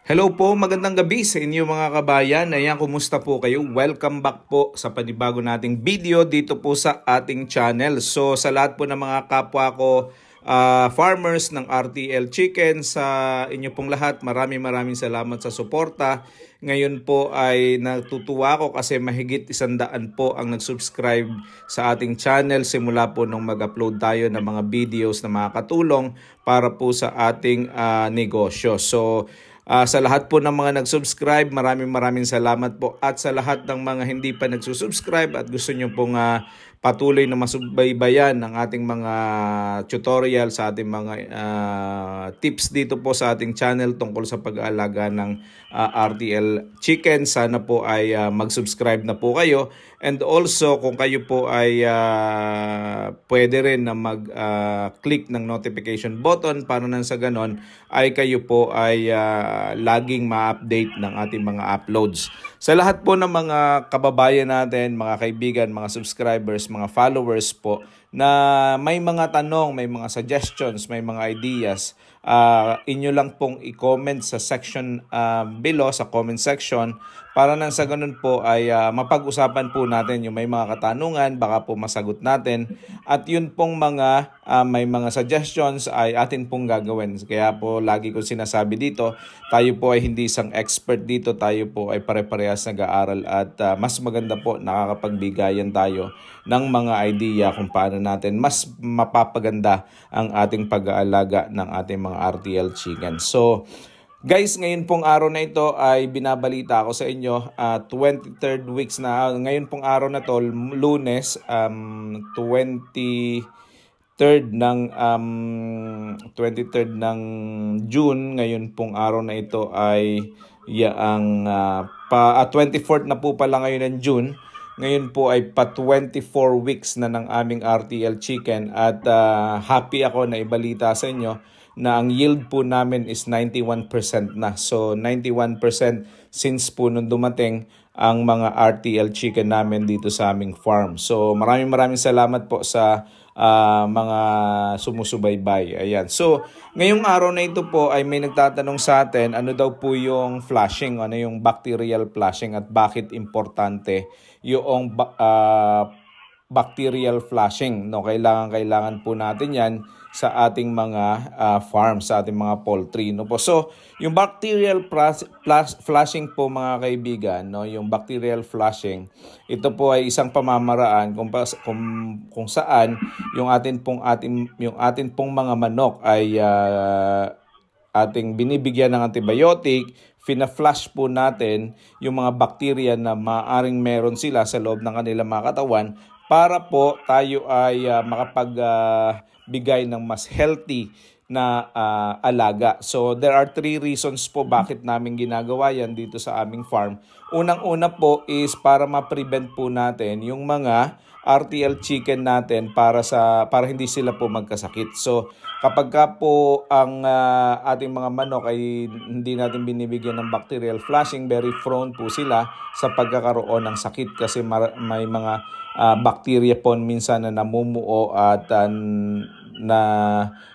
Hello po, magandang gabi sa inyo mga kabayan. Ayan, kumusta po kayo? Welcome back po sa panibago nating video dito po sa ating channel. So sa lahat po ng mga kapwa ko uh, farmers ng RTL Chicken, sa inyo pong lahat, maraming maraming salamat sa suporta. Ngayon po ay natutuwa ako kasi mahigit isandaan po ang nag-subscribe sa ating channel simula po nung mag-upload tayo ng mga videos na mga katulong para po sa ating uh, negosyo. So Uh, sa lahat po ng mga nag-subscribe, maraming maraming salamat po. At sa lahat ng mga hindi pa nagsusubscribe at gusto nyo pong uh, patuloy na masubaybayan ang ating mga tutorial sa ating mga uh, tips dito po sa ating channel tungkol sa pag-aalaga ng uh, ah, RTL chicken. Sana po ay uh, mag-subscribe na po kayo. And also kung kayo po ay uh, pwede rin na mag-click uh, ng notification button para nang sa ganon ay kayo po ay uh, laging ma-update ng ating mga uploads. Sa lahat po ng mga kababayan natin, mga kaibigan, mga subscribers, mga followers po na may mga tanong, may mga suggestions, may mga ideas, uh, inyo lang pong i-comment sa section uh, below, sa comment section, para nang sa ganun po ay uh, mapag-usapan po natin yung may mga katanungan, baka po masagot natin. At yun pong mga uh, may mga suggestions ay atin pong gagawin. Kaya po lagi kong sinasabi dito, tayo po ay hindi isang expert dito, tayo po ay pare-parehas nag-aaral at uh, mas maganda po nakakapagbigayan tayo ng mga idea kung paano natin mas mapapaganda ang ating pag-aalaga ng ating mga mga RTL chicken. So, Guys, ngayon pong araw na ito ay binabalita ako sa inyo uh, ah, 23rd weeks na ah, ngayon pong araw na to Lunes um 23rd ng um 23rd ng June ngayon pong araw na ito ay ya ang uh, ah, pa uh, 24th na po pala ngayon ng June. Ngayon po ay pa 24 weeks na ng aming RTL chicken at uh, happy ako na ibalita sa inyo na ang yield po namin is 91% na. So 91% since po nung dumating ang mga RTL chicken namin dito sa aming farm. So maraming maraming salamat po sa uh, mga sumusubaybay. Ayan. So ngayong araw na ito po ay may nagtatanong sa atin ano daw po yung flushing, ano yung bacterial flushing at bakit importante yung uh, bacterial flushing. No, kailangan kailangan po natin 'yan sa ating mga uh, farms, sa ating mga poultry. No po? So, yung bacterial plus, plus, flushing po mga kaibigan, no? yung bacterial flushing, ito po ay isang pamamaraan kung, kung, kung saan yung atin pong, atin, yung atin pong mga manok ay uh, ating binibigyan ng antibiotic, fina-flush po natin yung mga bakterya na maaring meron sila sa loob ng kanilang mga katawan para po tayo ay uh, makapag uh, bigay ng mas healthy na uh, alaga. So there are three reasons po bakit namin ginagawa yan dito sa aming farm. Unang-una po is para ma-prevent po natin yung mga RTL chicken natin para sa para hindi sila po magkasakit. So kapag ka po ang uh, ating mga manok ay hindi natin binibigyan ng bacterial flushing, very prone po sila sa pagkakaroon ng sakit kasi may mga uh, bacteria po minsan na namumuo at uh, na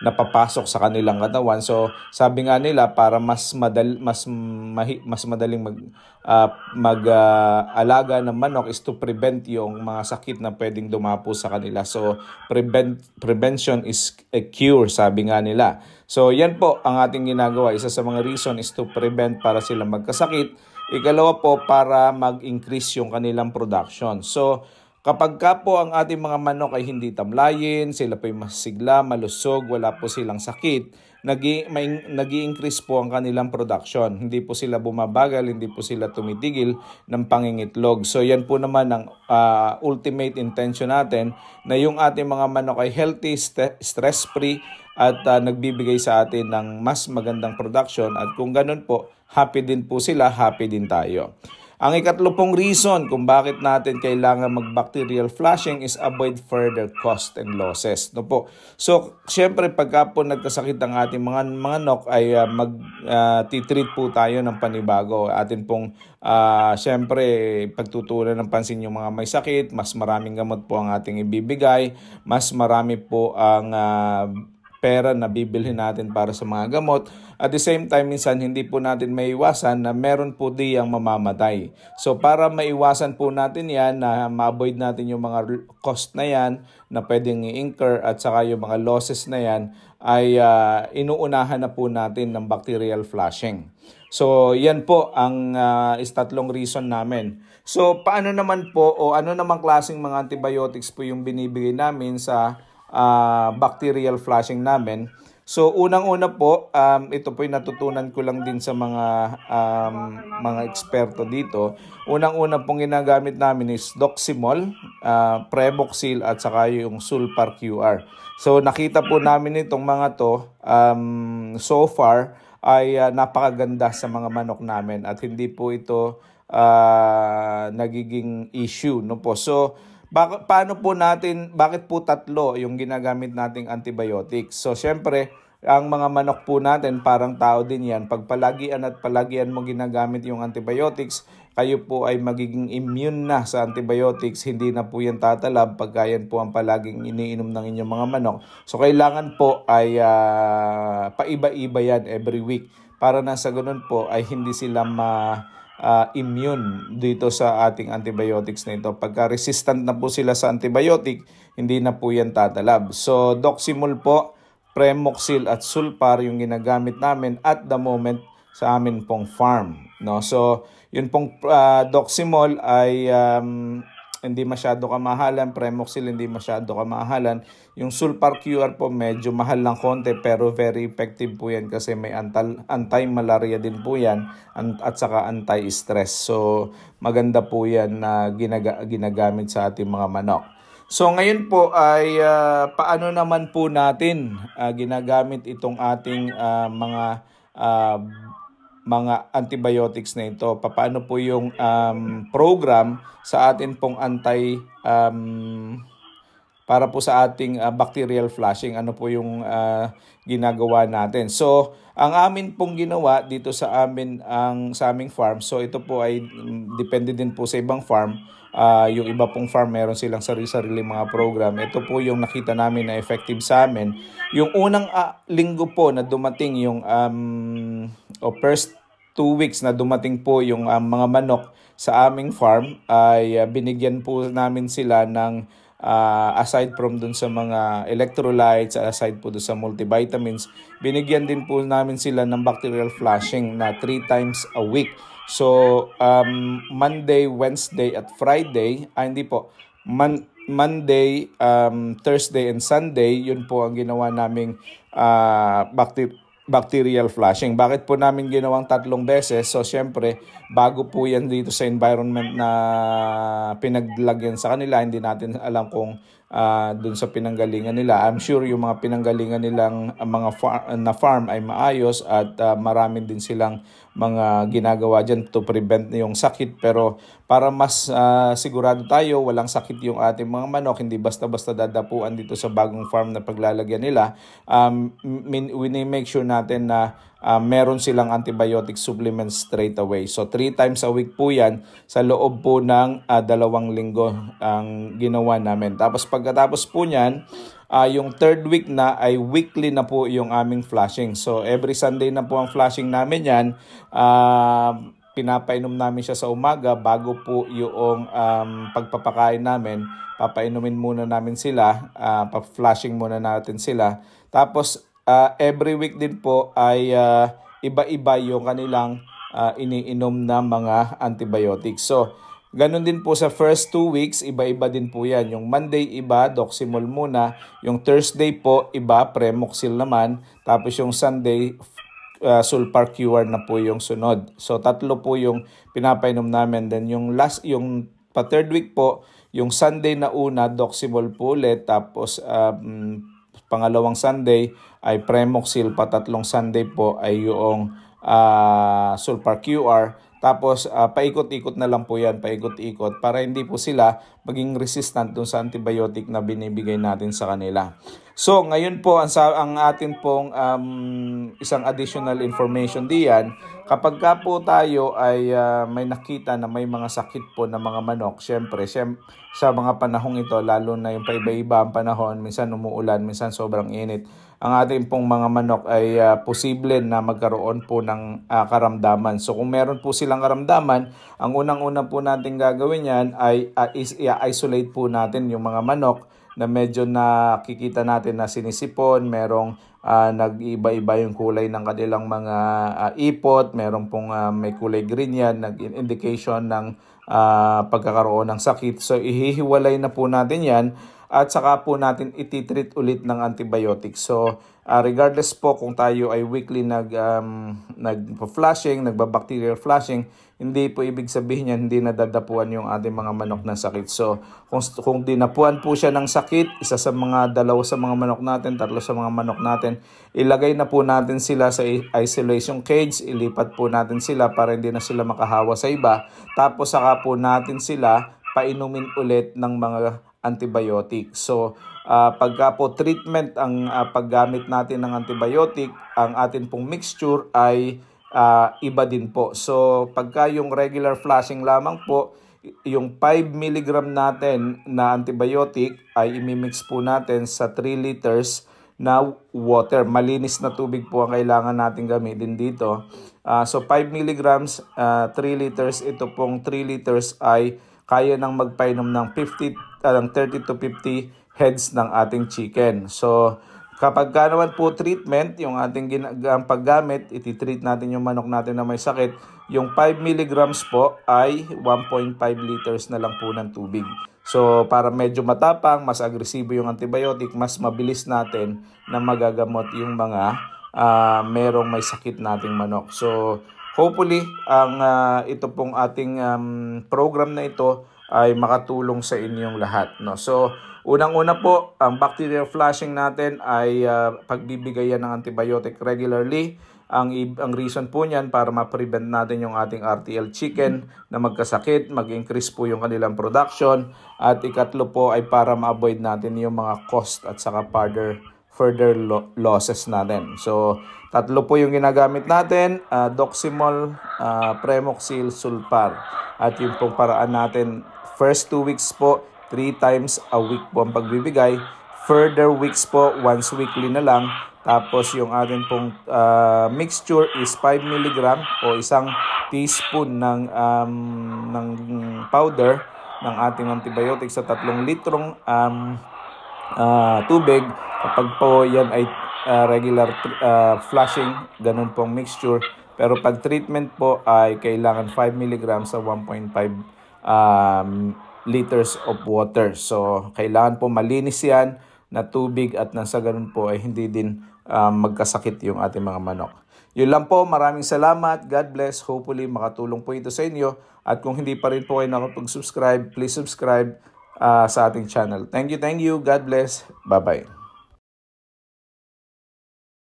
napapasok sa kanilang katawan. So, sabi nga nila para mas madal mas mahi, mas madaling mag uh, mag uh, alaga ng manok is to prevent yung mga sakit na pwedeng dumapo sa kanila. So, prevent prevention is a cure, sabi nga nila. So, yan po ang ating ginagawa. Isa sa mga reason is to prevent para sila magkasakit. Ikalawa po para mag-increase yung kanilang production. So, Kapag ka po ang ating mga manok ay hindi tamlayin, sila po ay masigla, malusog, wala po silang sakit, nag i increase po ang kanilang production. Hindi po sila bumabagal, hindi po sila tumitigil ng pangingitlog. So yan po naman ang uh, ultimate intention natin na yung ating mga manok ay healthy, st stress-free at uh, nagbibigay sa atin ng mas magandang production at kung ganun po, happy din po sila, happy din tayo. Ang ikatlo pong reason kung bakit natin kailangan mag-bacterial flushing is avoid further cost and losses. No po. So, syempre pagka po nagkasakit ang ating mga manok ay uh, mag uh, po tayo ng panibago. Atin pong uh, syempre pagtutunan ng pansin yung mga may sakit, mas maraming gamot po ang ating ibibigay, mas marami po ang uh, pera na bibilhin natin para sa mga gamot. At the same time, minsan hindi po natin maiwasan na meron po diyang mamamatay. So para maiwasan po natin yan, na ma-avoid natin yung mga cost na yan na pwedeng i-incur at saka yung mga losses na yan, ay uh, inuunahan na po natin ng bacterial flushing. So, yan po ang uh, ah, istatlong reason namin. So, paano naman po o ano namang klaseng mga antibiotics po yung binibigay namin sa uh, bacterial flushing namin. So unang-una po, um, ito po yung natutunan ko lang din sa mga um, mga eksperto dito. Unang-una pong ginagamit namin is Doximol, uh, ah, Preboxil at saka yung Sulpar QR. So nakita po namin itong mga to um, so far ay uh, napakaganda sa mga manok namin at hindi po ito uh, nagiging issue no po. So Bak- paano po natin, bakit po tatlo yung ginagamit nating antibiotics? So, syempre, ang mga manok po natin, parang tao din yan. Pag palagian at palagian mo ginagamit yung antibiotics, kayo po ay magiging immune na sa antibiotics. Hindi na po yan tatalab pagka yan po ang palaging iniinom ng inyong mga manok. So, kailangan po ay uh, paiba-iba yan every week para na sa ganun po ay hindi sila ma uh, immune dito sa ating antibiotics na ito. Pagka resistant na po sila sa antibiotic, hindi na po yan tatalab. So, Doximol po, Premoxil at Sulpar yung ginagamit namin at the moment sa amin pong farm. No? So, yun pong uh, ah, Doximol ay um, hindi masyado kamahalan, Premoxil hindi masyado kamahalan. Yung Sulpar QR po medyo mahal lang konti pero very effective po yan kasi may anti-malaria din po yan at saka anti-stress. So maganda po yan na ginaga ginagamit sa ating mga manok. So ngayon po ay uh, paano naman po natin uh, ginagamit itong ating uh, mga uh, mga antibiotics na ito? Paano po yung um, program sa atin pong anti um, para po sa ating uh, bacterial flushing ano po yung uh, ginagawa natin. So, ang amin pong ginawa dito sa amin ang sa aming farm. So, ito po ay mm, depende din po sa ibang farm. Uh, yung iba pong farm meron silang sarili-sarili mga program. Ito po yung nakita namin na effective sa amin. Yung unang uh, linggo po na dumating yung um, o first two weeks na dumating po yung uh, mga manok sa aming farm ay uh, binigyan po namin sila ng uh, aside from dun sa mga electrolytes, aside po dun sa multivitamins, binigyan din po namin sila ng bacterial flushing na 3 times a week. So, um, Monday, Wednesday at Friday, ah, hindi po, man, Monday, um, Thursday and Sunday, yun po ang ginawa naming uh, ah, bacterial bacterial flushing. Bakit po namin ginawang tatlong beses? So, syempre, bago po yan dito sa environment na pinaglagyan sa kanila, hindi natin alam kung uh, ah, doon sa pinanggalingan nila. I'm sure yung mga pinanggalingan nilang ah, mga far- na farm ay maayos at uh, marami din silang mga ginagawa dyan to prevent yung sakit. Pero para mas uh, sigurado tayo, walang sakit yung ating mga manok, hindi basta-basta dadapuan dito sa bagong farm na paglalagyan nila, um, we need make sure natin na uh, meron silang antibiotic supplements straight away. So 3 times a week po yan sa loob po ng uh, dalawang linggo ang ginawa namin. Tapos pagkatapos po niyan, uh, yung third week na ay weekly na po yung aming flushing. So every Sunday na po ang flushing namin yan. Uh, pinapainom namin siya sa umaga bago po yung um, pagpapakain namin. Papainumin muna namin sila, uh, pa flushing muna natin sila. Tapos uh, every week din po ay uh, iba-iba yung kanilang uh, iniinom na mga antibiotics. So, ganun din po sa first two weeks, iba-iba din po yan. Yung Monday iba, Doximol muna. Yung Thursday po, iba, Premoxil naman. Tapos yung Sunday, uh, Sulparcure na po yung sunod. So tatlo po yung pinapainom namin. Then yung last, yung pa third week po, yung Sunday na una, Doximol po ulit. Tapos um, pangalawang Sunday ay Premoxil, patatlong Sunday po ay yung uh, ah, Sulpar QR. Tapos uh, paikot-ikot na lang po yan, paikot-ikot para hindi po sila maging resistant dun sa antibiotic na binibigay natin sa kanila. So ngayon po ang, ang atin pong um, isang additional information diyan, kapag ka po tayo ay uh, may nakita na may mga sakit po ng mga manok, syempre syem sa mga panahong ito, lalo na yung paiba-iba ang panahon, minsan umuulan, minsan sobrang init, ang atin pong mga manok ay uh, posible na magkaroon po ng uh, karamdaman. So kung meron po silang karamdaman, ang unang-una po natin gagawin yan ay uh, is, i-isolate po natin yung mga manok na medyo nakikita natin na sinisipon, merong uh, nag-iba-iba yung kulay ng kanilang mga uh, ipot, meron pong uh, may kulay green yan, nag-indication ng uh, pagkakaroon ng sakit. So ihihiwalay na po natin yan at saka po natin ititreat ulit ng antibiotics. So Uh, regardless po kung tayo ay weekly nag, um, nag nagba-bacterial flushing, hindi po ibig sabihin yan, hindi nadadapuan yung ating mga manok ng sakit. So, kung, kung dinapuan po siya ng sakit, isa sa mga dalawa sa mga manok natin, tatlo sa mga manok natin, ilagay na po natin sila sa isolation cage, ilipat po natin sila para hindi na sila makahawa sa iba. Tapos saka po natin sila painumin ulit ng mga antibiotic. So, uh, ah, pagka ah, po treatment ang uh, paggamit natin ng antibiotic, ang atin pong mixture ay uh, iba din po. So pagka yung regular flushing lamang po, yung 5 mg natin na antibiotic ay imimix po natin sa 3 liters na water. Malinis na tubig po ang kailangan natin gamitin dito. Uh, so 5 mg, uh, 3 liters, ito pong 3 liters ay kaya nang magpainom ng 50 uh, 30 to 50 heads ng ating chicken. So, kapag ka naman po treatment, yung ating ginagang paggamit, iti-treat natin yung manok natin na may sakit, yung 5 mg po ay 1.5 liters na lang po ng tubig. So, para medyo matapang, mas agresibo yung antibiotic, mas mabilis natin na magagamot yung mga uh, merong may sakit nating manok. So, hopefully, ang uh, ito pong ating um, program na ito ay makatulong sa inyong lahat. No? So, Unang-una po, ang bacterial flushing natin ay uh, ah, pagbibigayan ng antibiotic regularly. Ang, ang reason po niyan para ma-prevent natin yung ating RTL chicken na magkasakit, mag-increase po yung kanilang production. At ikatlo po ay para ma-avoid natin yung mga cost at saka further, further lo- losses natin. So, tatlo po yung ginagamit natin, uh, Doximol, uh, Premoxil, Sulpar. At yung pong paraan natin, first two weeks po, 3 times a week po ang pagbibigay. Further weeks po, once weekly na lang. Tapos yung atin pong uh, mixture is 5 mg o isang teaspoon ng, um, ng powder ng ating antibiotic sa 3 litrong um, uh, tubig. Kapag po yan ay uh, regular uh, flushing, ganun pong mixture. Pero pag treatment po ay kailangan 5 mg sa 1.5 um, liters of water. So, kailangan po malinis yan na tubig at nang sa ganun po ay hindi din um, magkasakit yung ating mga manok. Yun lang po, maraming salamat. God bless. Hopefully, makatulong po ito sa inyo. At kung hindi pa rin po kayo nakapag-subscribe, please subscribe uh, sa ating channel. Thank you, thank you. God bless. Bye-bye.